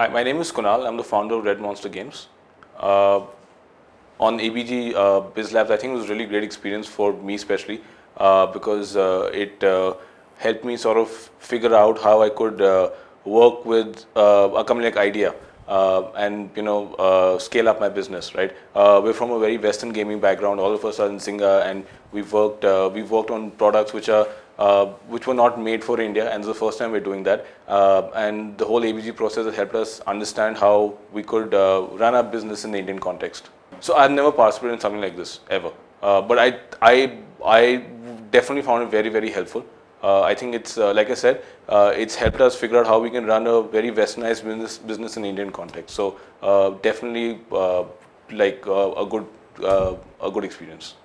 Hi, my name is Kunal. I'm the founder of Red Monster Games. Uh, on ABG uh, Biz Labs, I think it was really great experience for me especially uh, because uh, it uh, helped me sort of figure out how I could uh, work with a company like IDEA uh, and you know uh, scale up my business right uh, we're from a very western gaming background all of us are in Singa and we've worked uh, we've worked on products which are uh, which were not made for India and it's the first time we're doing that uh, and the whole ABG process has helped us understand how we could run our business in the Indian context so I've never participated in something like this ever but I I I definitely found it very very helpful uh, I think it's, uh, like I said, uh, it's helped us figure out how we can run a very westernized business, business in Indian context. So uh, definitely uh, like uh, a good, a good experience.